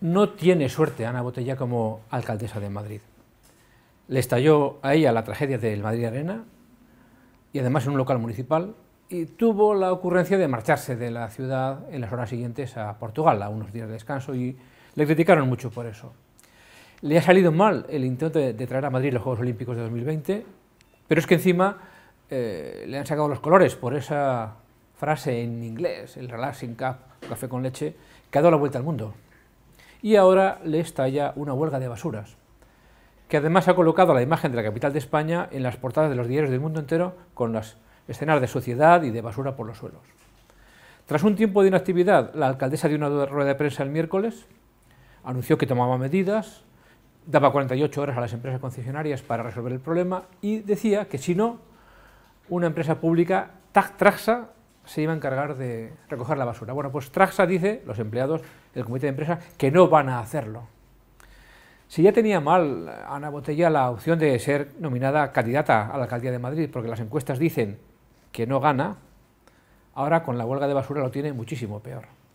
no tiene suerte Ana Botella como alcaldesa de Madrid. Le estalló a ella la tragedia del Madrid Arena y además en un local municipal y tuvo la ocurrencia de marcharse de la ciudad en las horas siguientes a Portugal, a unos días de descanso y le criticaron mucho por eso. Le ha salido mal el intento de, traer a Madrid los Juegos Olímpicos de 2020, pero es que encima eh, le han sacado los colores por esa frase en inglés, el relaxing cup, café con leche, que ha dado la vuelta al mundo y ahora le estalla una huelga de basuras, que además ha colocado la imagen de la capital de España en las portadas de los diarios del mundo entero con las escenas de suciedad y de basura por los suelos. Tras un tiempo de inactividad, la alcaldesa dio una rueda de prensa el miércoles, anunció que tomaba medidas, daba 48 horas a las empresas concesionarias para resolver el problema y decía que si no, una empresa pública, TAC se iba a encargar de recoger la basura. Bueno, pues Traxa dice, los empleados del comité de empresa, que no van a hacerlo. Si ya tenía mal Ana Botella la opción de ser nominada candidata a la alcaldía de Madrid, porque las encuestas dicen que no gana, ahora con la huelga de basura lo tiene muchísimo peor.